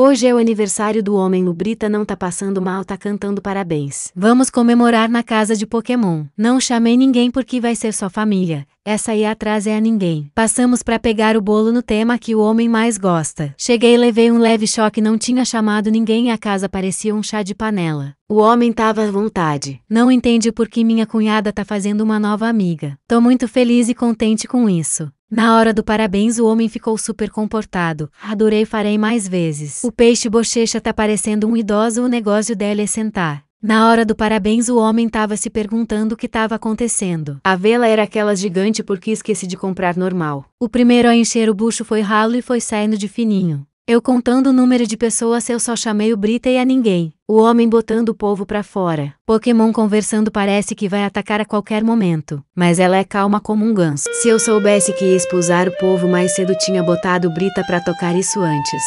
Hoje é o aniversário do homem Brita não tá passando mal, tá cantando parabéns. Vamos comemorar na casa de Pokémon. Não chamei ninguém porque vai ser só família. Essa aí atrás é a ninguém. Passamos para pegar o bolo no tema que o homem mais gosta. Cheguei e levei um leve choque, não tinha chamado ninguém e a casa parecia um chá de panela. O homem tava à vontade. Não entende por que minha cunhada tá fazendo uma nova amiga. Tô muito feliz e contente com isso. Na hora do parabéns o homem ficou super comportado. Adorei farei mais vezes. O peixe bochecha tá parecendo um idoso o negócio dela é sentar. Na hora do parabéns o homem tava se perguntando o que tava acontecendo. A vela era aquela gigante porque esqueci de comprar normal. O primeiro a encher o bucho foi ralo e foi saindo de fininho. Eu contando o número de pessoas eu só chamei o Brita e a ninguém. O homem botando o povo pra fora. Pokémon conversando parece que vai atacar a qualquer momento. Mas ela é calma como um ganso. Se eu soubesse que ia expulsar o povo mais cedo tinha botado o Brita pra tocar isso antes.